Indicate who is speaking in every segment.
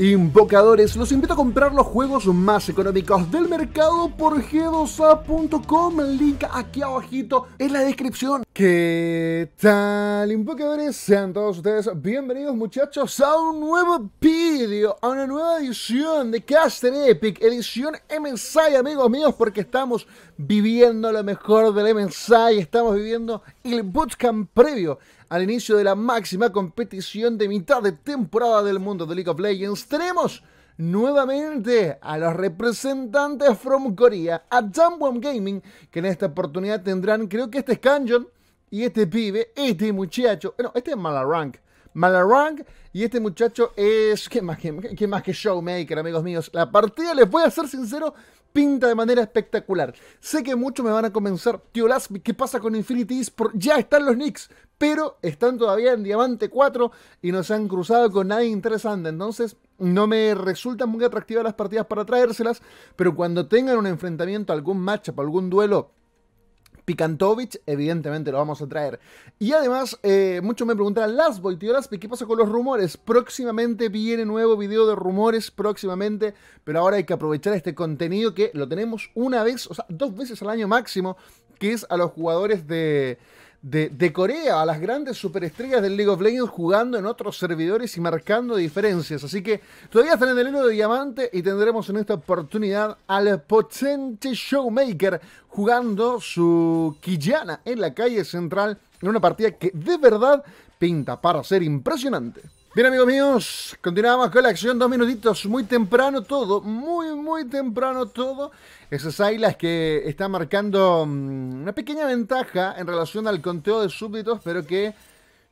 Speaker 1: Invocadores, los invito a comprar los juegos más económicos del mercado por g2a.com. El link aquí abajito en la descripción. ¿Qué tal, invocadores? Sean todos ustedes bienvenidos, muchachos, a un nuevo vídeo, a una nueva edición de Caster Epic, edición MSI, amigos míos, porque estamos viviendo lo mejor del MSI, estamos viviendo el bootcamp previo al inicio de la máxima competición de mitad de temporada del mundo de League of Legends. Tenemos nuevamente a los representantes from Korea, a Jumbo Gaming, que en esta oportunidad tendrán, creo que este es y este pibe, este muchacho, bueno, este es Malarank. Malarank y este muchacho es, ¿qué más, qué, más que Showmaker, amigos míos? La partida, les voy a ser sincero, pinta de manera espectacular. Sé que muchos me van a comenzar, tío Lasby, ¿qué pasa con Infinity por Ya están los Knicks, pero están todavía en Diamante 4 y no se han cruzado con nadie interesante. Entonces, no me resultan muy atractivas las partidas para traérselas, pero cuando tengan un enfrentamiento, algún matchup, algún duelo Pikantovich, evidentemente lo vamos a traer. Y además, eh, muchos me preguntarán, las tío Laspi, ¿qué pasa con los rumores? Próximamente viene nuevo video de rumores, próximamente, pero ahora hay que aprovechar este contenido que lo tenemos una vez, o sea, dos veces al año máximo, que es a los jugadores de de, Corea a las grandes superestrellas del League of Legends jugando en otros servidores y marcando diferencias. Así que todavía están en el hilo de diamante y tendremos en esta oportunidad al potente showmaker jugando su Quillana en la calle central en una partida que de verdad pinta para ser impresionante. Bien amigos míos, continuamos con la acción, dos minutitos, muy temprano todo, muy muy temprano todo. Esas islas que está marcando mm, una pequeña ventaja en relación al conteo de súbditos, pero que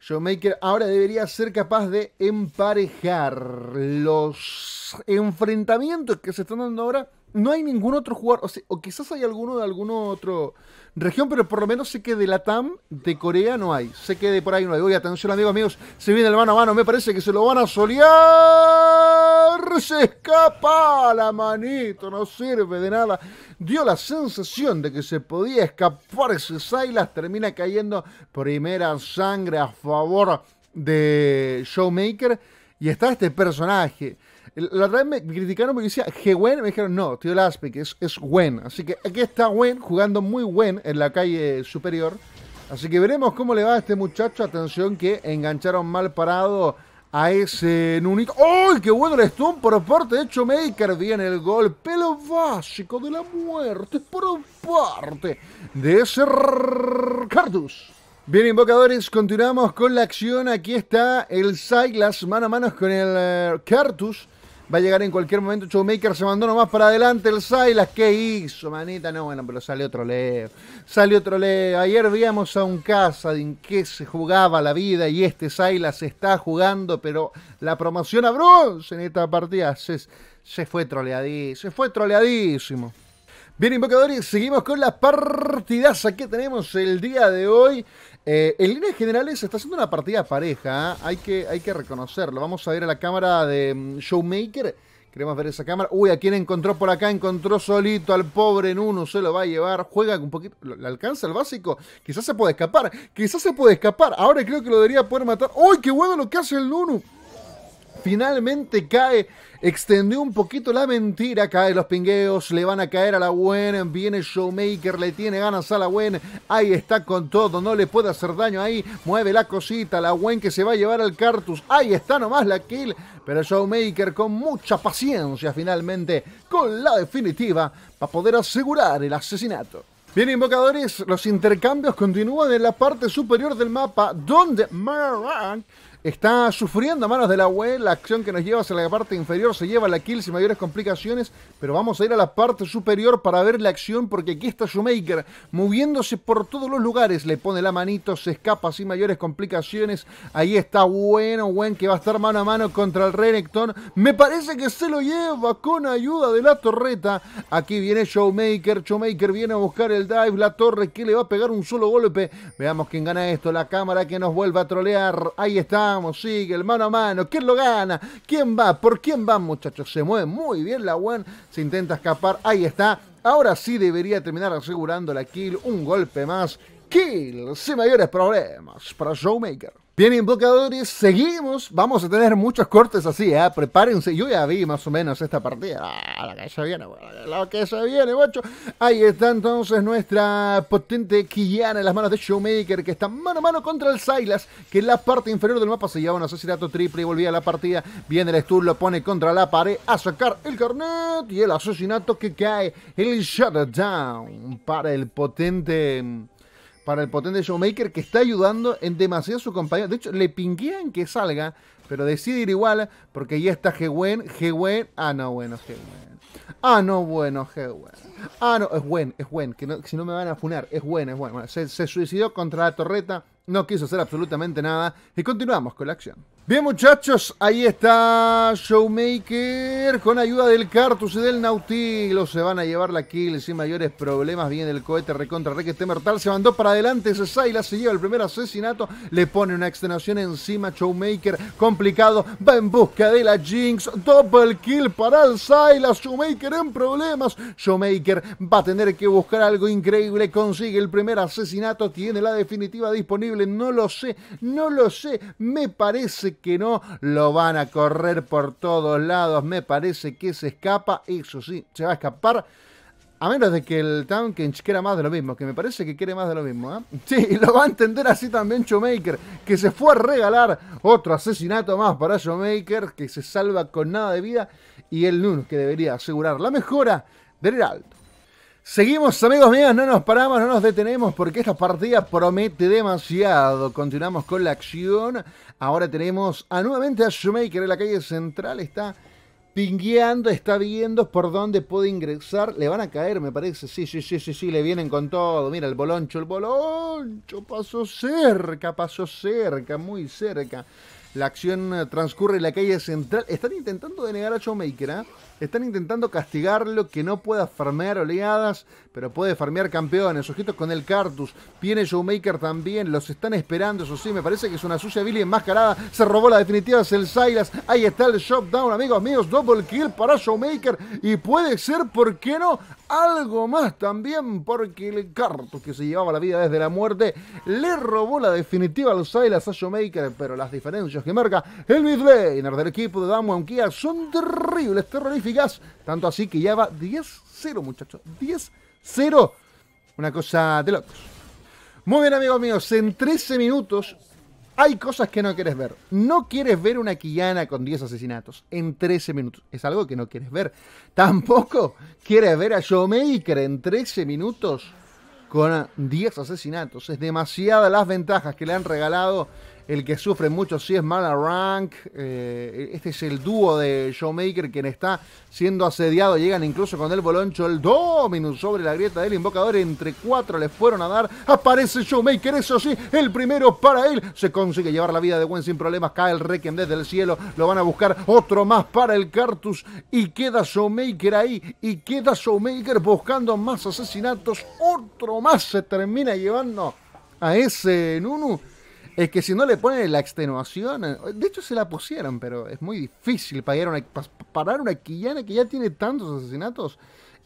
Speaker 1: Showmaker ahora debería ser capaz de emparejar los enfrentamientos que se están dando ahora. No hay ningún otro jugador, o, o quizás hay alguno de algún otro región, pero por lo menos sé que de Tam de Corea no hay. Sé que de por ahí no hay. Oye, atención amigos amigos, se viene el mano a mano, me parece que se lo van a solear. Se escapa la manito, no sirve de nada. Dio la sensación de que se podía escapar ese Silas, termina cayendo primera sangre a favor de Showmaker. Y está este personaje la otra vez me criticaron porque decía G-Wen me dijeron, no, tío que es, es Wen. Así que aquí está Wen jugando muy Wen en la calle superior. Así que veremos cómo le va a este muchacho. Atención que engancharon mal parado a ese Nunito. ¡ay qué bueno el stun por parte de hecho Maker Viene el gol, pelo básico de la muerte por parte de ese Cartus Bien, invocadores, continuamos con la acción. Aquí está el Cyclas mano a mano con el eh, Cartus. Va a llegar en cualquier momento. Showmaker se mandó nomás para adelante el Silas. ¿Qué hizo, manita? No, bueno, pero salió troleo. Salió troleo. Ayer víamos a un casa en que se jugaba la vida y este Silas está jugando, pero la promoción a bronce en esta partida se, se fue troleadísimo. Se fue troleadísimo. Bien, invocadores, seguimos con la partidaza que tenemos el día de hoy. Eh, en líneas generales está haciendo una partida pareja, ¿eh? hay, que, hay que reconocerlo. Vamos a ver a la cámara de mm, Showmaker. Queremos ver esa cámara. Uy, ¿a quién encontró por acá? Encontró solito al pobre en uno, se lo va a llevar. Juega un poquito. ¿Le alcanza el básico? Quizás se puede escapar. Quizás se puede escapar. Ahora creo que lo debería poder matar. ¡Uy, qué bueno lo que hace el Nunu! finalmente cae, extendió un poquito la mentira, cae los pingueos, le van a caer a la Gwen, viene Showmaker, le tiene ganas a la Gwen, ahí está con todo, no le puede hacer daño ahí, mueve la cosita, la Gwen que se va a llevar al Cartus, ahí está nomás la kill, pero Showmaker con mucha paciencia finalmente, con la definitiva, para poder asegurar el asesinato. Bien, invocadores, los intercambios continúan en la parte superior del mapa, donde Maran. Está sufriendo a manos de la web. La acción que nos lleva hacia la parte inferior se lleva la kill sin mayores complicaciones. Pero vamos a ir a la parte superior para ver la acción. Porque aquí está Shoemaker moviéndose por todos los lugares. Le pone la manito, se escapa sin mayores complicaciones. Ahí está bueno, buen que va a estar mano a mano contra el Renekton. Me parece que se lo lleva con ayuda de la torreta. Aquí viene Showmaker. Showmaker viene a buscar el dive. La torre que le va a pegar un solo golpe. Veamos quién gana esto. La cámara que nos vuelve a trolear. Ahí está. Vamos, sigue, el mano a mano. ¿Quién lo gana? ¿Quién va? ¿Por quién va, muchachos? Se mueve muy bien la WAN. Se intenta escapar. Ahí está. Ahora sí debería terminar asegurando la kill. Un golpe más. Kill sin mayores problemas para Showmaker. Bien, invocadores, seguimos. Vamos a tener muchos cortes así, ¿eh? prepárense. Yo ya vi más o menos esta partida. Ah, la que se viene, lo que viene, Ahí está entonces nuestra potente killian en las manos de Showmaker, que está mano a mano contra el Silas, que en la parte inferior del mapa se lleva un asesinato triple y volvía a la partida. Viene el Stur, lo pone contra la pared a sacar el carnet y el asesinato que cae. El shutdown para el potente mm, para el potente showmaker que está ayudando en demasiado a su compañero. De hecho, le pinguean que salga, pero decide ir igual porque ya está hewen Gewen. Ah, no, bueno, Gewen. Ah, no, bueno, Gewen. Ah, no, es buen, es buen, que si no me van a funar, es Wen, es buen. Bueno, se suicidó contra la torreta, no quiso hacer absolutamente nada y continuamos con la acción. Bien muchachos, ahí está Showmaker con ayuda del Cartus y del Nautilo. Se van a llevar la kill sin mayores problemas. Viene el cohete recontra Rey que mortal. Se mandó para adelante Saila. se lleva el primer asesinato. Le pone una extenuación encima Showmaker. Complicado, va en busca de la Jinx. Double kill para el Saila. Showmaker en problemas. Showmaker va a tener que buscar algo increíble. Consigue el primer asesinato. Tiene la definitiva disponible. No lo sé, no lo sé. Me parece que no, lo van a correr por todos lados, me parece que se escapa, eso sí, se va a escapar. A menos de que el Townkench quiera más de lo mismo, que me parece que quiere más de lo mismo, ¿eh? Sí, lo va a entender así también Showmaker, que se fue a regalar otro asesinato más para Showmaker, que se salva con nada de vida, y el Nun, que debería asegurar la mejora del Heraldo. Seguimos amigos míos, no nos paramos, no nos detenemos porque esta partida promete demasiado. Continuamos con la acción. Ahora tenemos a nuevamente a Shoemaker en la calle central. Está pingueando, está viendo por dónde puede ingresar. Le van a caer, me parece. Sí, sí, sí, sí, sí, le vienen con todo. Mira, el boloncho, el boloncho. Pasó cerca, pasó cerca, muy cerca. La acción transcurre en la calle central. Están intentando denegar a Shoemaker, ¿eh? Están intentando castigarlo, que no pueda farmear oleadas, pero puede farmear campeones. sujetos con el Cartus. Viene Showmaker también. Los están esperando, eso sí. Me parece que es una sucia Billy enmascarada. Se robó la definitiva, es el Silas. Ahí está el Shopdown, amigos amigos. Double kill para Showmaker. Y puede ser, ¿por qué no? Algo más también, porque el Cartus que se llevaba la vida desde la muerte le robó la definitiva al Silas a Showmaker. Pero las diferencias que marca el midlaner del equipo de Damo kia son terribles, terroríficas tanto así que ya va 10-0, muchachos. 10-0. Una cosa de locos. Muy bien, amigos míos. En 13 minutos hay cosas que no quieres ver. No quieres ver una quillana con 10 asesinatos en 13 minutos. Es algo que no quieres ver. Tampoco quieres ver a Showmaker en 13 minutos con 10 asesinatos. Es demasiadas las ventajas que le han regalado el que sufre mucho sí es Mala Rank. Eh, este es el dúo de Showmaker quien está siendo asediado. Llegan incluso con el boloncho el Dominus sobre la grieta del invocador. Entre cuatro le fueron a dar. Aparece Showmaker, eso sí, el primero para él. Se consigue llevar la vida de Gwen sin problemas. Cae el Requiem desde el cielo. Lo van a buscar otro más para el Cartus. Y queda Showmaker ahí. Y queda Showmaker buscando más asesinatos. Otro más se termina llevando a ese Nunu es que si no le ponen la extenuación, eh, de hecho se la pusieron, pero es muy difícil pagar una, parar una quillana que ya tiene tantos asesinatos.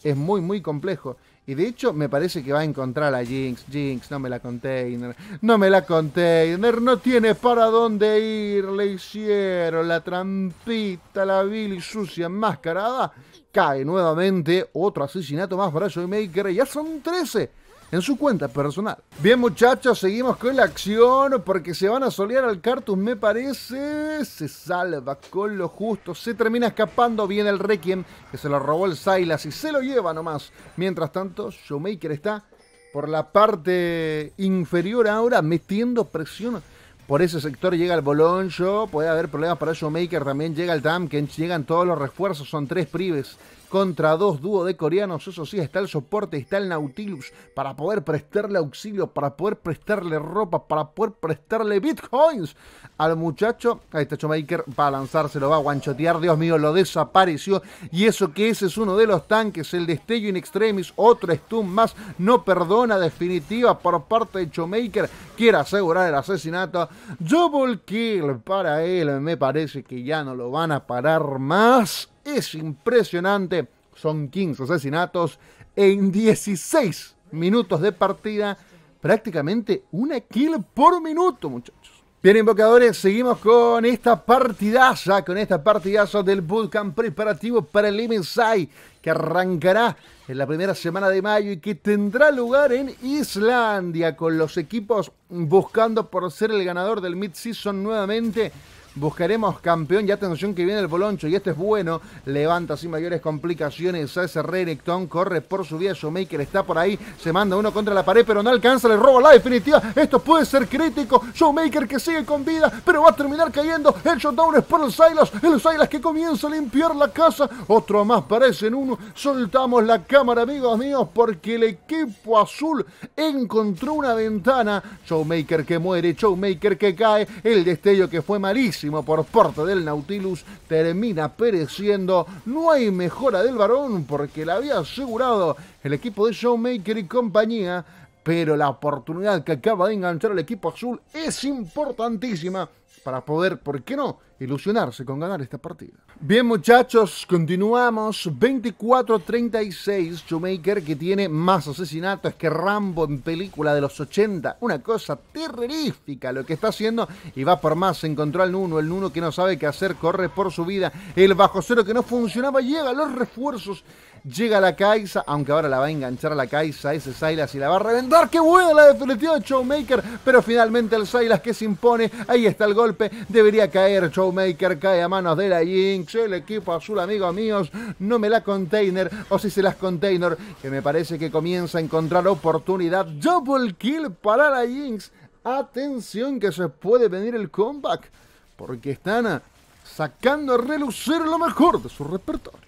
Speaker 1: Es muy, muy complejo. Y de hecho, me parece que va a encontrar a Jinx. Jinx, no me la container. No me la container. No tiene para dónde ir. Le hicieron la trampita, la vil sucia enmascarada. Cae nuevamente otro asesinato más para Maker. Ya son 13 en su cuenta personal. Bien muchachos, seguimos con la acción porque se van a solear al Cartus me parece. Se salva con lo justo, se termina escapando bien el Requiem que se lo robó el Silas y se lo lleva nomás. Mientras tanto, Showmaker está por la parte inferior ahora metiendo presión. Por ese sector llega el Boloncho, puede haber problemas para Showmaker, también llega el Damken, llegan todos los refuerzos, son tres prives contra dos dúos de coreanos. Eso sí, está el soporte, está el Nautilus para poder prestarle auxilio, para poder prestarle ropa, para poder prestarle bitcoins al muchacho. Ahí está Showmaker para lanzárselo, lo va a guanchotear. Dios mío, lo desapareció. Y eso que ese es uno de los tanques, el destello in extremis, otro stun más. No perdona definitiva por parte de Showmaker. Quiere asegurar el asesinato. Double kill para él. Me parece que ya no lo van a parar más es impresionante. Son 15 asesinatos en 16 minutos de partida. Prácticamente una kill por minuto, muchachos. Bien, invocadores, seguimos con esta partidaza, con esta partidaza del bootcamp preparativo para el MSI, que arrancará en la primera semana de mayo y que tendrá lugar en Islandia, con los equipos buscando por ser el ganador del mid-season nuevamente Buscaremos campeón y atención que viene el Boloncho y este es bueno. Levanta sin mayores complicaciones a ese Renekton. Corre por su vía. Showmaker está por ahí. Se manda uno contra la pared, pero no alcanza. Le roba la definitiva. Esto puede ser crítico. Showmaker que sigue con vida, pero va a terminar cayendo. El shutdown es por el Silas. El Silas que comienza a limpiar la casa. Otro más parece en uno. Soltamos la cámara, amigos míos, porque el equipo azul encontró una ventana. Showmaker que muere. Showmaker que cae. El destello que fue malísimo por parte del Nautilus termina pereciendo. No hay mejora del varón porque la había asegurado el equipo de Showmaker y compañía pero la oportunidad que acaba de enganchar el equipo azul es importantísima para poder, ¿por qué no?, ilusionarse con ganar esta partida. Bien muchachos, continuamos. 24-36, Shoemaker que tiene más asesinatos que Rambo en película de los 80. Una cosa terrorífica lo que está haciendo y va por más. Se encontró al Nuno, el Nuno que no sabe qué hacer, corre por su vida. El bajo cero que no funcionaba, llega los refuerzos Llega la Caixa, aunque ahora la va a enganchar a la Caixa, ese Silas y la va a reventar. ¡Qué buena la definitiva de Showmaker! Pero finalmente el Silas que se impone, ahí está el golpe, debería caer Showmaker, cae a manos de la Jinx, el equipo azul, amigos míos, no me la container, o si se las container, que me parece que comienza a encontrar oportunidad. Double kill para la Jinx. Atención que se puede venir el comeback, porque están sacando a relucir lo mejor de su repertorio.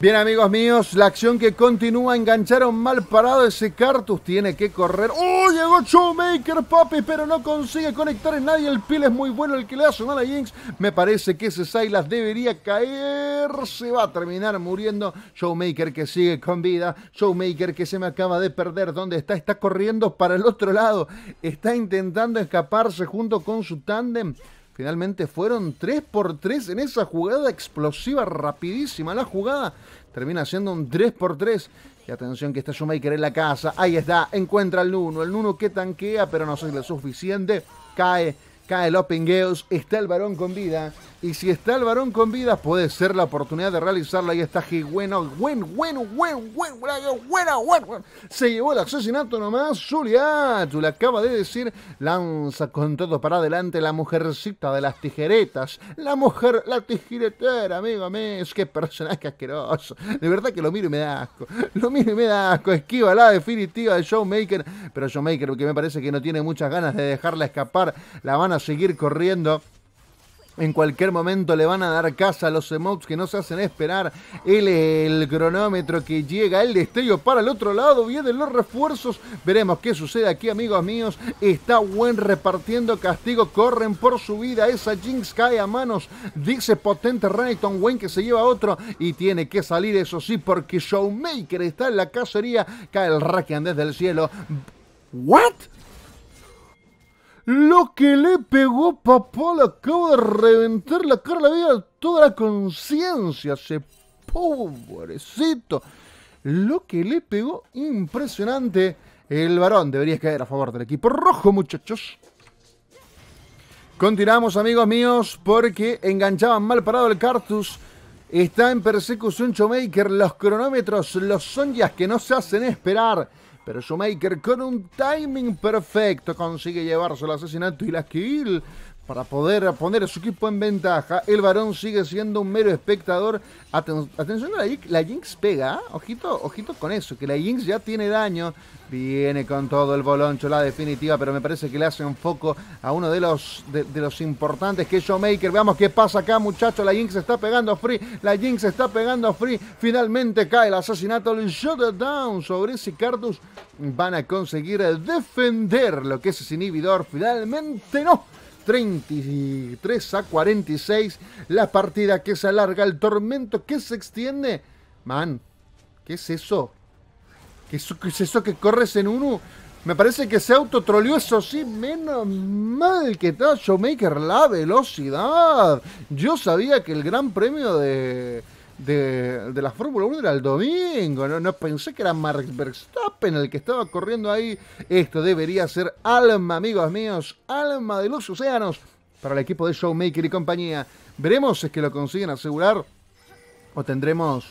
Speaker 1: Bien amigos míos, la acción que continúa, engancharon mal parado ese Cartus, tiene que correr. ¡Oh! Llegó Showmaker, papi, pero no consigue conectar en nadie. El pil es muy bueno, el que le hace mal a Jinx. Me parece que ese Silas debería caer, se va a terminar muriendo. Showmaker que sigue con vida, Showmaker que se me acaba de perder. ¿Dónde está? Está corriendo para el otro lado, está intentando escaparse junto con su tándem. Finalmente fueron 3 por 3 en esa jugada explosiva, rapidísima la jugada. Termina siendo un 3 por 3. Y atención que está Schumacher en la casa. Ahí está, encuentra al Nuno. El Nuno que tanquea, pero no es lo suficiente. Cae cae Open Geos está el varón con vida. Y si está el varón con vida, puede ser la oportunidad de realizarlo. Ahí está bueno, buen, bueno buen, buen, Se llevó el asesinato nomás. Julia, tú le acaba de decir, lanza con todo para adelante la mujercita de las tijeretas. La mujer, la tijeretera, amigo mío. que personaje asqueroso. De verdad que lo miro y me da asco. Lo miro y me da asco. Esquiva la definitiva de Showmaker. Pero Showmaker, que me parece que no tiene muchas ganas de dejarla escapar, la van a seguir corriendo. En cualquier momento le van a dar casa a los emotes que no se hacen esperar. El, cronómetro que llega, el destello para el otro lado. Vienen los refuerzos. Veremos qué sucede aquí, amigos míos. Está wen repartiendo castigo. Corren por su vida. Esa Jinx cae a manos. Dice potente Renekton wen que se lleva otro. Y tiene que salir, eso sí, porque Showmaker está en la cacería. Cae el Rakian desde el cielo. ¿What? Lo que le pegó papá le acabo de reventar la cara, la vida, toda la conciencia, ese pobrecito. Lo que le pegó, impresionante. El varón debería caer a favor del equipo rojo, muchachos. Continuamos, amigos míos, porque enganchaban mal parado el Cartus. Está en persecución Showmaker. Los cronómetros, los sonjas que no se hacen esperar. Pero Shoemaker con un timing perfecto consigue llevarse el asesinato y la kill. Para poder poner a su equipo en ventaja, el varón sigue siendo un mero espectador. atención a la Jinx, pega, ¿ah? ojito, ojito con eso, que la Jinx ya tiene daño. Viene con todo el boloncho la definitiva, pero me parece que le hace un foco a uno de los, de, los importantes que es Showmaker. Veamos qué pasa acá, muchachos. La Jinx está pegando Free, la Jinx está pegando Free. Finalmente cae el asesinato, el shutdown sobre ese Cardus. Van a conseguir defender lo que es ese inhibidor. Finalmente no 33 a 46. La partida que se alarga, el tormento que se extiende. Man, ¿qué es eso? ¿Qué es, eso que corres en uno? Me parece que se autotroleó, eso sí, menos mal que está Showmaker la velocidad. Yo sabía que el gran premio de de, la Fórmula 1 era el domingo. No, pensé que era Mark Verstappen el que estaba corriendo ahí. Esto debería ser alma, amigos míos, alma de los océanos para el equipo de Showmaker y compañía. Veremos si es que lo consiguen asegurar o tendremos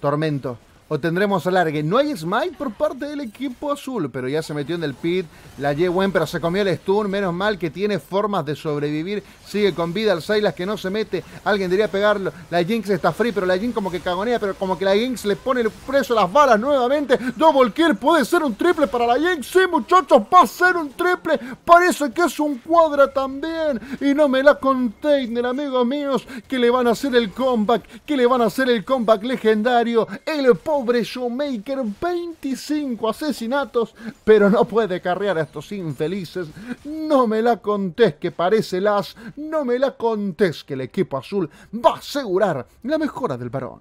Speaker 1: tormento o tendremos alargue. No hay smite por parte del equipo azul, pero ya se metió en el pit. La Yewen, pero se comió el stun. Menos mal que tiene formas de sobrevivir. Sigue con vida al Sailas que no se mete. Alguien debería pegarlo. La Jinx está free, pero la Jinx como que cagonea, pero como que la Jinx le pone preso las balas nuevamente. Double kill, puede ser un triple para la Jinx. Sí, muchachos, va a ser un triple. Parece que es un cuadra también. Y no me la container, amigos míos, que le van a hacer el comeback, que le van a hacer el comeback legendario. El pobre Showmaker 25 asesinatos, pero no puede carrear a estos infelices. No me la contés que parece las, no me la contés que el equipo azul va a asegurar la mejora del varón.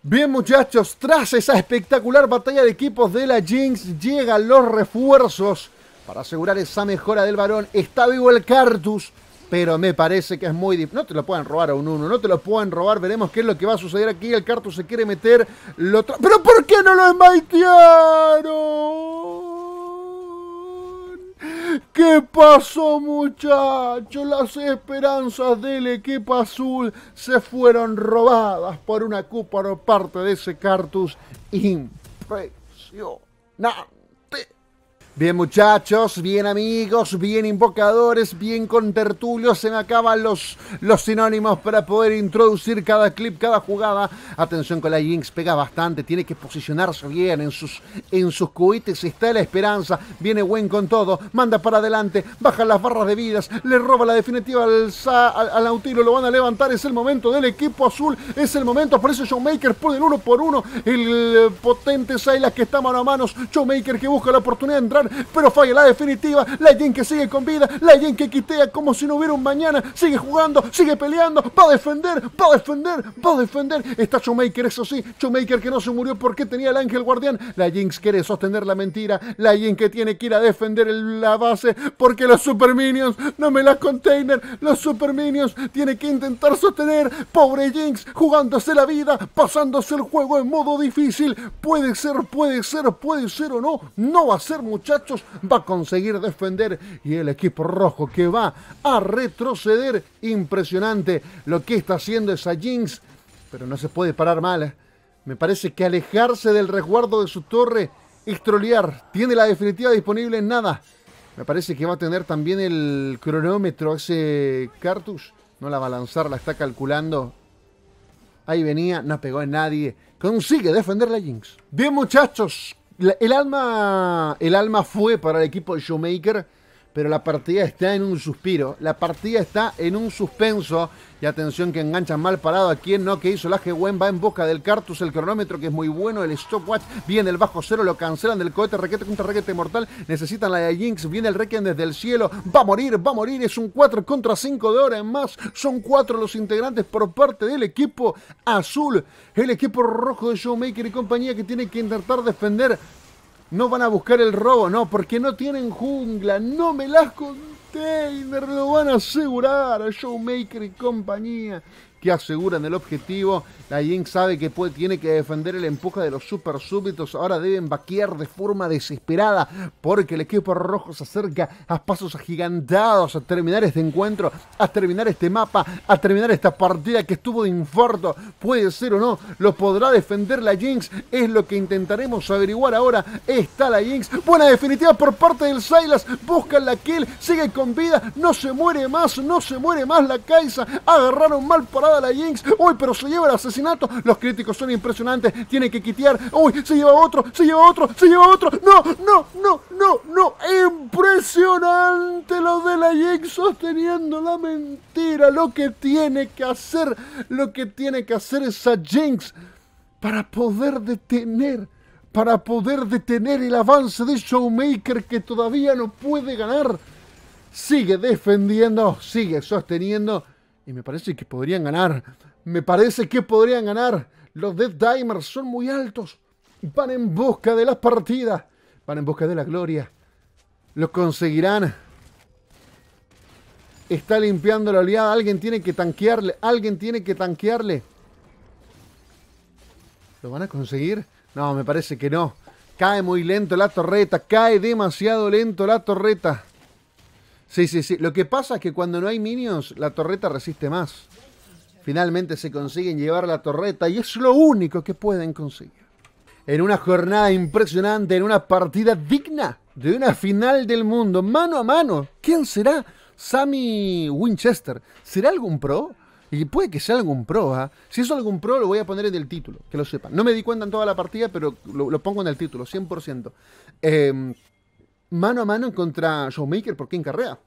Speaker 1: Bien muchachos, tras esa espectacular batalla de equipos de la Jinx, llegan los refuerzos para asegurar esa mejora del varón. Está vivo el Cartus, pero me parece que es muy difícil. No te lo pueden robar a un uno no te lo pueden robar, veremos qué es lo que va a suceder aquí. El Cartus se quiere meter, ¡Pero por qué no lo embaitearon? ¿Qué pasó, muchachos? Las esperanzas del equipo azul se fueron robadas por una cúpula o parte de ese Cartus. Impresionante. Bien muchachos, bien amigos, bien invocadores, bien con tertulios. se me acaban los, los sinónimos para poder introducir cada clip, cada jugada. Atención con la Jinx, pega bastante, tiene que posicionarse bien en sus, en sus cubites, está la esperanza, viene Gwen con todo, manda para adelante, baja las barras de vidas, le roba la definitiva al, al, lo van a levantar, es el momento del equipo azul, es el momento, eso Showmaker, pone el uno por uno, el eh, potente Sailas que está mano a mano, Showmaker que busca la oportunidad de entrar, pero falla la definitiva. La Jinx que sigue con vida, la Jinx que quitea como si no hubiera un mañana. Sigue jugando, sigue peleando, va defender, va defender, va a defender. Está Showmaker, eso sí, Showmaker que no se murió porque tenía el ángel guardián. La Jinx quiere sostener la mentira, la Jinx que tiene que ir a defender la base porque los Super Minions no me las container. Los Super Minions tiene que intentar sostener. Pobre Jinx, jugándose la vida, pasándose el juego en modo difícil. Puede ser, puede ser, puede ser o no. No va a ser, muchachos va a conseguir defender y el equipo rojo que va a retroceder. Impresionante lo que está haciendo esa Jinx, pero no se puede parar mal. ¿eh? Me parece que alejarse del resguardo de su torre es trolear. Tiene la definitiva disponible en nada. Me parece que va a tener también el cronómetro ese Cartus. No la va a lanzar, la está calculando. Ahí venía, no pegó en nadie. Consigue defender la Jinx. Bien muchachos, el, alma, fue para el equipo de Shoemaker pero la partida está en un suspiro, la partida está en un suspenso. Y atención que enganchan mal parado a quien no, que hizo la G-Wen? va en boca del Cartus, el cronómetro que es muy bueno, el stopwatch, viene el bajo cero, lo cancelan del cohete, requete contra requete mortal, necesitan la de Jinx, viene el Requiem desde el cielo, va a morir, va a morir, es un 4 contra 5 de hora en más, son 4 los integrantes por parte del equipo azul, el equipo rojo de Showmaker y compañía que tiene que intentar defender no van a buscar el robo, no, porque no tienen jungla. No me las conté y me lo van a asegurar a Showmaker y compañía que aseguran el objetivo. La Jinx sabe que tiene que defender el empuje de los super súbitos. Ahora deben vaquear de forma desesperada porque el equipo rojo se acerca a pasos agigantados a terminar este encuentro, a terminar este mapa, a terminar esta partida que estuvo de infarto. Puede ser o no, lo podrá defender la Jinx. Es lo que intentaremos averiguar ahora. Está la Jinx. Buena definitiva por parte del Silas. Buscan la kill, sigue con vida, no se muere más, no se muere más la Kaisa. Agarraron mal para a la Jinx. Uy, pero se lleva el asesinato. Los críticos son impresionantes. Tiene que quitear. Uy, se lleva otro, se lleva otro, se lleva otro. No, no, no, no, no. Impresionante lo de la Jinx sosteniendo la mentira. Lo que tiene que hacer, lo que tiene que hacer esa Jinx para poder detener para poder detener el avance de Showmaker que todavía no puede ganar. Sigue defendiendo, sigue sosteniendo y me parece que podrían ganar. Me parece que podrían ganar. Los Death Dimers son muy altos. Van en busca de las partidas. Van en busca de la gloria. Lo conseguirán. Está limpiando la oleada. Alguien tiene que tanquearle. Alguien tiene que tanquearle. ¿Lo van a conseguir? No, me parece que no. Cae muy lento la torreta. Cae demasiado lento la torreta. Sí, sí, sí. Lo que pasa es que cuando no hay minions, la torreta resiste más. Finalmente se consiguen llevar la torreta y es lo único que pueden conseguir. En una jornada impresionante, en una partida digna de una final del mundo, mano a mano. ¿Quién será? Sammy Winchester. ¿Será algún pro? Y puede que sea algún pro, ¿ah? Si es algún pro, lo voy a poner en el título, que lo sepan. No me di cuenta en toda la partida, pero lo, pongo en el título, 100%. Eh, em, mano a mano contra Showmaker por quien Carrea.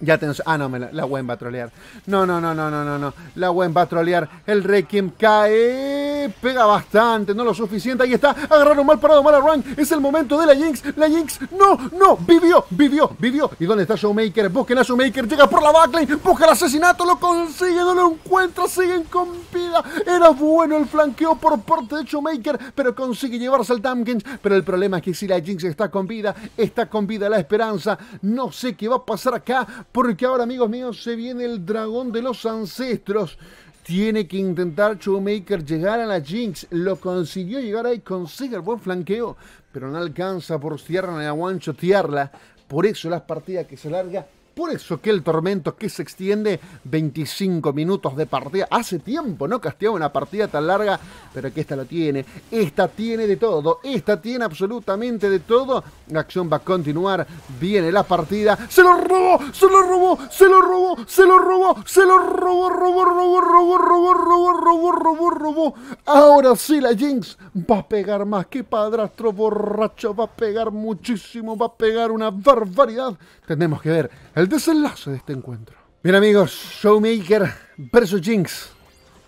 Speaker 1: Ya tenemos. Ah, no, la, Gwen va a trolear. No, no, no, no, no, no, no. La Gwen va a trolear. El Requiem cae. Pega bastante, no lo suficiente. Ahí está. Agarraron mal parado, mala rank Es el momento de la Jinx. La Jinx. No, no. Vivió, vivió, vivió. ¿Y dónde está Showmaker? Busquen a Showmaker. Llega por la backline. Busca el asesinato. Lo consigue. No lo encuentra. Siguen con vida. Era bueno el flanqueo por parte de Showmaker. Pero consigue llevarse al Damkins. Pero el problema es que si la Jinx está con vida, está con vida la esperanza. No sé qué va a pasar acá porque ahora, amigos míos, se viene el dragón de los ancestros. Tiene que intentar Showmaker llegar a la Jinx. Lo consiguió llegar ahí, consigue el buen flanqueo, pero no alcanza por tierra ni a tierra Por eso las partidas que se largan por eso que el tormento que se extiende 25 minutos de partida. Hace tiempo no castigaba una partida tan larga, pero que esta lo tiene. Esta tiene de todo. Esta tiene absolutamente de todo. La acción va a continuar. Viene la partida. Se lo robó, se lo robó, se lo robó, se lo robó, se lo robó, robó, robó, robó, robó, robó, robó, robó, robó. Ahora sí la Jinx va a pegar más. que padrastro borracho va a pegar muchísimo, va a pegar una barbaridad. Tenemos que ver el el desenlace de este encuentro. Bien amigos, Showmaker versus Jinx.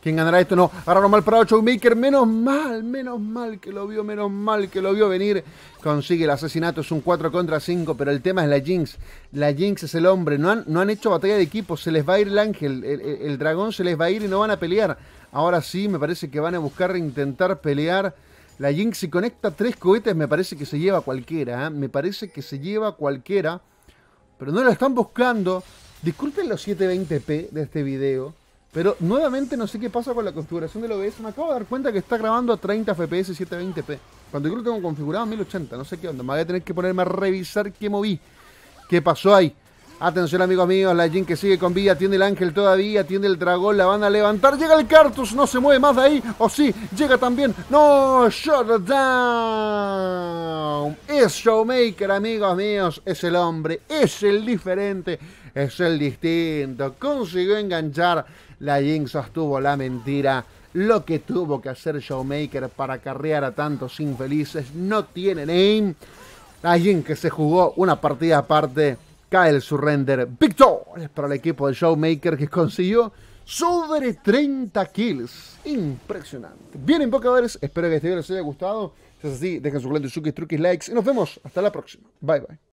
Speaker 1: ¿Quién ganará esto? No, ahora no mal parado Showmaker. Menos mal, menos mal que lo vio, menos mal que lo vio venir. Consigue el asesinato, es un 4 contra 5, pero el tema es la Jinx. La Jinx es el hombre. No han, no han hecho batalla de equipo, se les va a ir el ángel, el, dragón se les va a ir y no van a pelear. Ahora sí, me parece que van a buscar intentar pelear. La Jinx si conecta tres cohetes, me parece que se lleva cualquiera. ¿eh? Me parece que se lleva cualquiera pero no lo están buscando. Disculpen los 720p de este video, pero nuevamente no sé qué pasa con la configuración del OBS. Me acabo de dar cuenta que está grabando a 30 FPS 720p. Cuando yo lo tengo configurado a 1080, no sé qué onda. Me voy a tener que ponerme a revisar qué moví, qué pasó ahí. Atención amigos míos, la Jin que sigue con vida, tiene el ángel todavía, tiene el dragón, la van a levantar, llega el Cartus, no se mueve más de ahí, o sí, llega también, no, Shutdown, es Showmaker amigos míos, es el hombre, es el diferente, es el distinto, consiguió enganchar, la Jin sostuvo la mentira. Lo que tuvo que hacer Showmaker para acarrear a tantos infelices no tiene name. La Jin que se jugó una partida aparte cae el surrender victor para el equipo de Showmaker que consiguió sobre 30 kills. Impresionante. Bien, invocadores, espero que este video les haya gustado. Si es así, dejen su like, sus likes y nos vemos hasta la próxima. Bye, bye.